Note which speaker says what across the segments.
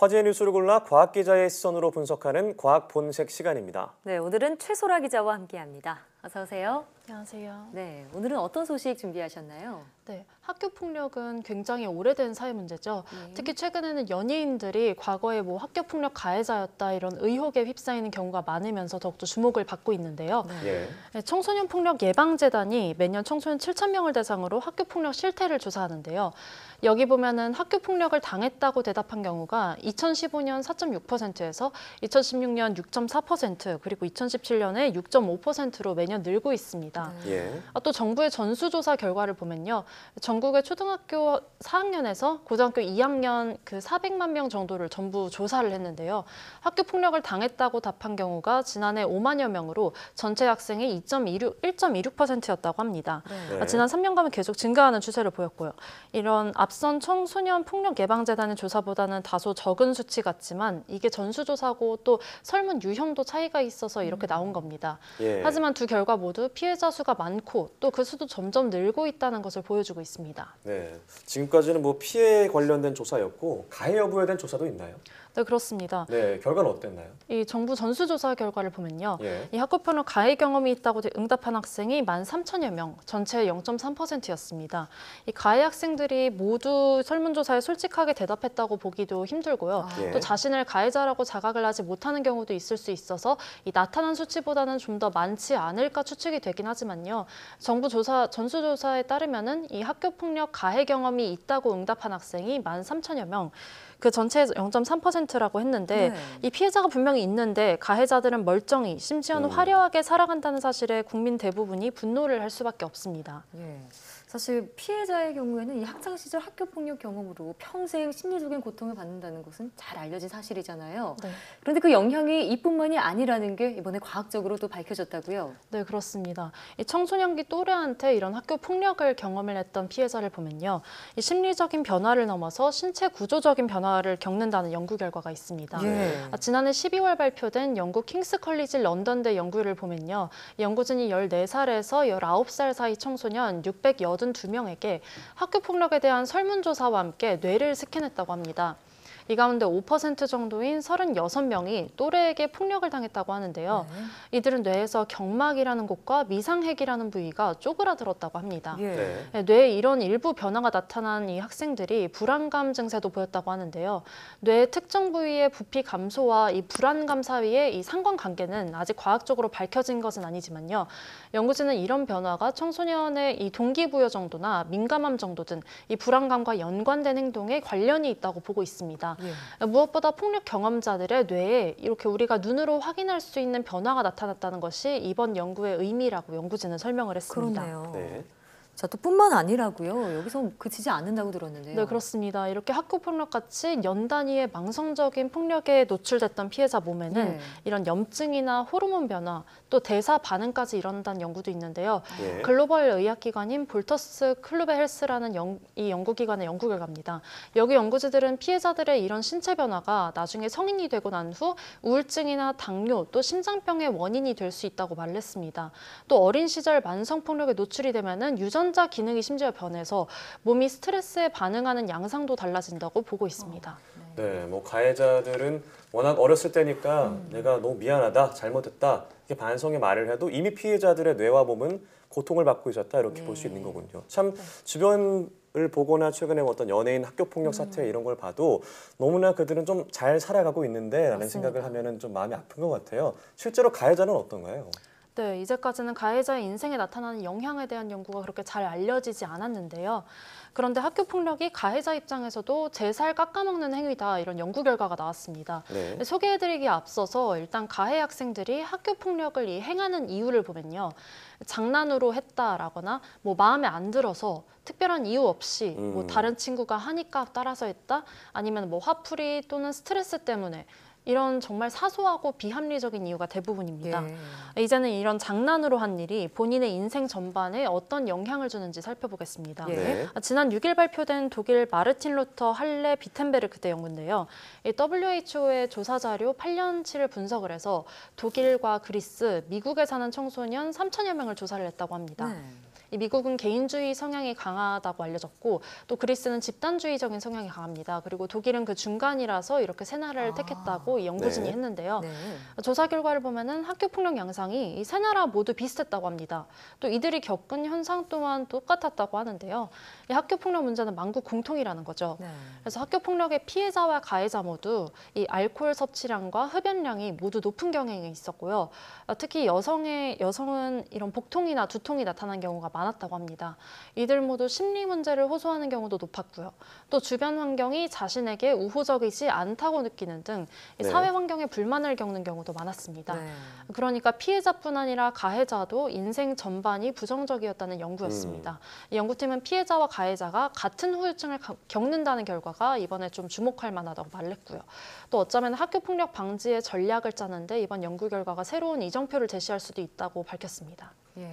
Speaker 1: 화제 뉴스를 골라 과학 기자의 시선으로 분석하는 과학 본색 시간입니다.
Speaker 2: 네, 오늘은 최소라 기자와 함께합니다. 어서 오세요. 안녕하세요. 네, 오늘은 어떤 소식 준비하셨나요? 네, 학교 폭력은 굉장히 오래된 사회 문제죠. 네. 특히 최근에는 연예인들이 과거에 뭐 학교 폭력 가해자였다 이런 의혹에 휩싸이는 경우가 많으면서 더욱더 주목을 받고 있는데요. 네. 예. 네. 청소년 폭력 예방재단이 매년 청소년 7천 명을 대상으로 학교 폭력 실태를 조사하는데요. 여기 보면은 학교 폭력을 당했다고 대답한 경우가 2015년 4.6%에서 2016년 6.4% 그리고 2017년에 6.5%로 매년 늘고 있습니다. 있습니다. 네. 예. 아, 또 정부의 전수조사 결과를 보면요. 전국의 초등학교 4학년에서 고등학교 2학년 그 400만 명 정도를 전부 조사를 했는데요. 학교 폭력을 당했다고 답한 경우가 지난해 5만여 명으로 전체 학생의 2 1.26%였다고 합니다. 네. 네. 아, 지난 3년간은 계속 증가하는 추세를 보였고요. 이런 앞선 청소년 폭력 예방재단의 조사보다는 다소 적은 수치 같지만 이게 전수조사고 또 설문 유형도 차이가 있어서 이렇게 음. 나온 겁니다. 예. 하지만 두 결과 모두 피해자 사망자 수가 많고 또 그 수도 점점 늘고 있다는 것을 보여주고 있습니다.
Speaker 1: 네, 지금까지는 뭐 피해 관련된 조사였고 가해 여부에 대한 조사도 있나요?
Speaker 2: 네, 그렇습니다. 네, 결과는 어땠나요? 이 정부 전수조사 결과를 보면요. 예. 이학급편으로 가해 경험이 있다고 응답한 학생이 13,000여 명, 전체의 0.3%였습니다. 이 가해 학생들이 모두 설문조사에 솔직하게 대답했다고 보기도 힘들고요. 아, 예. 또 자신을 가해자라고 자각을 하지 못하는 경우도 있을 수 있어서 이 나타난 수치보다는 좀 더 많지 않을까 추측이 되긴 하지만 하지만요. 정부 조사 전수조사에 따르면은 이 학교 폭력 가해 경험이 있다고 응답한 학생이 1 3 0여 명. 그 전체 0.3%라고 했는데 네. 이 피해자가 분명히 있는데 가해자들은 멀쩡히 심지어는 음. 화려하게 살아간다는 사실에 국민 대부분이 분노를 할 수밖에 없습니다. 예. 사실 피해자의 경우에는 이 학창 시절 학교 폭력 경험으로 평생 심리적인 고통을 받는다는 것은 잘 알려진 사실이잖아요. 네. 그런데 그 영향이 이뿐만이 아니라는 게 이번에 과학적으로 도 밝혀졌다고요. 네, 그렇습니다. 이 청소년기 또래한테 이런 학교 폭력을 경험을 했던 피해자를 보면요. 이 심리적인 변화를 넘어서 신체 구조적인 변화를 겪는다는 연구 결과가 있습니다. 예. 아, 지난해 12월 발표된 영국 킹스 컬리지 런던대 연구를 보면요. 연구진이 14살에서 19살 사이 청소년 6 0 82명에게 학교 폭력에 대한 설문조사와 함께 뇌를 스캔했다고 합니다. 이 가운데 5% 정도인 36명이 또래에게 폭력을 당했다고 하는데요. 네. 이들은 뇌에서 경막이라는 곳과 미상핵이라는 부위가 쪼그라들었다고 합니다. 예. 네. 네. 뇌에 이런 일부 변화가 나타난 이 학생들이 불안감 증세도 보였다고 하는데요. 뇌의 특정 부위의 부피 감소와 이 불안감 사이의 이 상관관계는 아직 과학적으로 밝혀진 것은 아니지만요. 연구진은 이런 변화가 청소년의 이 동기부여 정도나 민감함 정도 등 이 불안감과 연관된 행동에 관련이 있다고 보고 있습니다. 예. 무엇보다 폭력 경험자들의 뇌에 이렇게 우리가 눈으로 확인할 수 있는 변화가 나타났다는 것이 이번 연구의 의미라고 연구진은 설명을 했습니다. 그렇네요. 네. 자도뿐만 아니라고요. 여기서 그치지 않는다고 들었는데요. 네, 그렇습니다. 이렇게 학교 폭력 같이 연 단위의 망성적인 폭력에 노출됐던 피해자 몸에는 네. 이런 염증이나 호르몬 변화, 또 대사 반응까지 일어난다는 연구도 있는데요. 네. 글로벌 의학기관인 볼터스 클루베 헬스라는 연, 이 연구기관의 연구 결과입니다. 여기 연구자들은 피해자들의 이런 신체 변화가 나중에 성인이 되고 난 후 우울증이나 당뇨, 또 심장병의 원인이 될 수 있다고 말했습니다. 또 어린 시절 만성 폭력에 노출이 되면은 유전 유전자 기능이 심지어 변해서 몸이 스트레스에 반응하는 양상도 달라진다고 보고 있습니다. 어,
Speaker 1: 네. 네, 뭐 가해자들은 워낙 어렸을 때니까 음. 내가 너무 미안하다, 잘못했다 이렇게 반성의 말을 해도 이미 피해자들의 뇌와 몸은 고통을 받고 있었다 이렇게 볼 수 있는 네. 거군요. 참 네. 주변 을 보거나 최근에 뭐 어떤 연예인 학교 폭력 음. 사태 이런 걸 봐도 너무나 그들은 좀 잘 살아가고 있는데라는 생각을 하면은 좀 마음이 아픈 것 같아요. 실제로 가해자는 어떤가요?
Speaker 2: 네, 이제까지는 가해자의 인생에 나타나는 영향에 대한 연구가 그렇게 잘 알려지지 않았는데요. 그런데 학교 폭력이 가해자 입장에서도 제 살 깎아먹는 행위다 이런 연구 결과가 나왔습니다. 네. 네 소개해드리기에 앞서서 일단 가해 학생들이 학교 폭력을 이 행하는 이유를 보면요. 장난으로 했다라거나 뭐 마음에 안 들어서 특별한 이유 없이 뭐 음. 뭐 다른 친구가 하니까 따라서 했다 아니면 뭐 화풀이 또는 스트레스 때문에 이런 정말 사소하고 비합리적인 이유가 대부분입니다. 예. 이제는 이런 장난으로 한 일이 본인의 인생 전반에 어떤 영향을 주는지 살펴보겠습니다. 예. 네. 아, 지난 6일 발표된 독일 마르틴 루터 할레 비텐베르크 대연구인데요. WHO의 조사 자료 8년치를 분석을 해서 독일과 그리스, 미국에 사는 청소년 3천여 명을 조사를 했다고 합니다. 네. 미국은 개인주의 성향이 강하다고 알려졌고 또 그리스는 집단주의적인 성향이 강합니다. 그리고 독일은 그 중간이라서 이렇게 새 나라를 아. 택했다고 이 연구진이 네. 했는데요. 네. 조사 결과를 보면 학교 폭력 양상이 이세 나라 모두 비슷했다고 합니다. 또 이들이 겪은 현상 또한 똑같았다고 하는데요. 이 학교 폭력 문제는 만국 공통이라는 거죠. 네. 그래서 학교 폭력의 피해자와 가해자 모두 이 알코올 섭취량과 흡연량이 모두 높은 경향이 있었고요. 어, 특히 여성의 여성은 이런 복통이나 두통이 나타난 경우가 많았다고 합니다. 이들 모두 심리 문제를 호소하는 경우도 높았고요. 또 주변 환경이 자신에게 우호적이지 않다고 느끼는 등 네. 사회 환경에 불만을 겪는 경우도 많았습니다. 네. 그러니까 피해자뿐 아니라 가해자도 인생 전반이 부정적이었다는 연구였습니다. 음. 연구팀은 피해자와 가해자가 같은 후유증을 겪는다는 결과가 이번에 좀 주목할 만하다고 말했고요. 또 어쩌면 학교 폭력 방지의 전략을 짜는데 이번 연구 결과가 새로운 이정표를 제시할 수도 있다고 밝혔습니다. 예,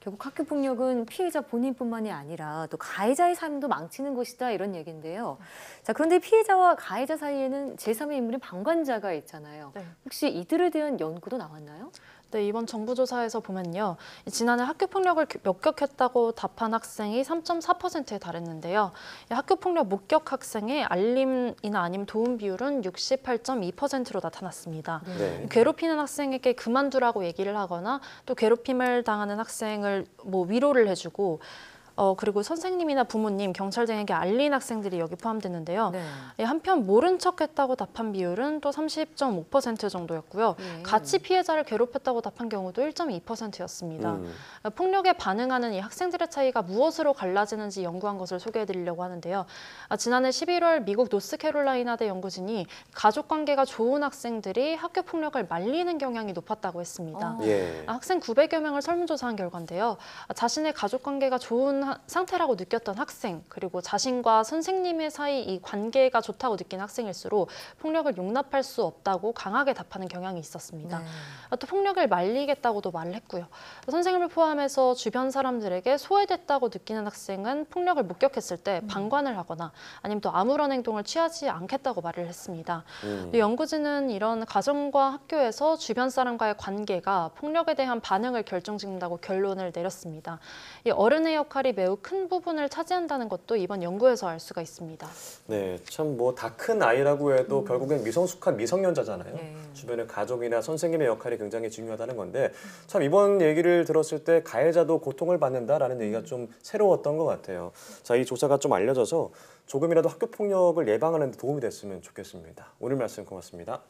Speaker 2: 결국 학교 폭력은 피해자 본인뿐만이 아니라 또 가해자의 삶도 망치는 것이다 이런 얘기인데요. 자, 그런데 피해자와 가해자 사이에는 제3의 인물인 방관자가 있잖아요. 네. 혹시 이들에 대한 연구도 나왔나요? 네, 이번 정부조사에서 보면요. 지난해 학교폭력을 목격했다고 답한 학생이 3.4%에 달했는데요. 학교폭력 목격 학생의 알림이나 아님 도움 비율은 68.2%로 나타났습니다. 네. 네. 괴롭히는 학생에게 그만두라고 얘기를 하거나 또 괴롭힘을 당하는 학생을 뭐 위로를 해주고 어, 그리고 선생님이나 부모님, 경찰 등에게 알린 학생들이 여기 포함됐는데요 네. 예, 한편 모른 척했다고 답한 비율은 또 30.5% 정도였고요. 네. 같이 피해자를 괴롭혔다고 답한 경우도 1.2%였습니다. 음. 어, 폭력에 반응하는 이 학생들의 차이가 무엇으로 갈라지는지 연구한 것을 소개해드리려고 하는데요. 아, 지난해 11월 미국 노스캐롤라이나대 연구진이 가족관계가 좋은 학생들이 학교 폭력을 말리는 경향이 높았다고 했습니다. 어. 예. 아, 학생 900여 명을 설문조사한 결과인데요. 아, 자신의 가족관계가 좋은 상태라고 느꼈던 학생 그리고 자신과 선생님의 사이 이 관계가 좋다고 느낀 학생일수록 폭력을 용납할 수 없다고 강하게 답하는 경향이 있었습니다. 네. 아, 또 폭력을 말리겠다고도 말을 했고요. 선생님을 포함해서 주변 사람들에게 소외됐다고 느끼는 학생은 폭력을 목격했을 때 음. 방관을 하거나 아니면 또 아무런 행동을 취하지 않겠다고 말을 했습니다. 음. 연구진은 이런 가정과 학교에서 주변 사람과의 관계가 폭력에 대한 반응을 결정짓는다고 결론을 내렸습니다. 이 어른의 역할이 매우 큰 부분을 차지한다는 것도 이번 연구에서 알 수가 있습니다.
Speaker 1: 네, 참 뭐 다 큰 아이라고 해도 음. 결국엔 미성숙한 미성년자잖아요. 네. 주변의 가족이나 선생님의 역할이 굉장히 중요하다는 건데 참 이번 얘기를 들었을 때 가해자도 고통을 받는다라는 얘기가 좀 새로웠던 것 같아요. 자, 이 조사가 좀 알려져서 조금이라도 학교 폭력을 예방하는 데 도움이 됐으면 좋겠습니다. 오늘 말씀 고맙습니다.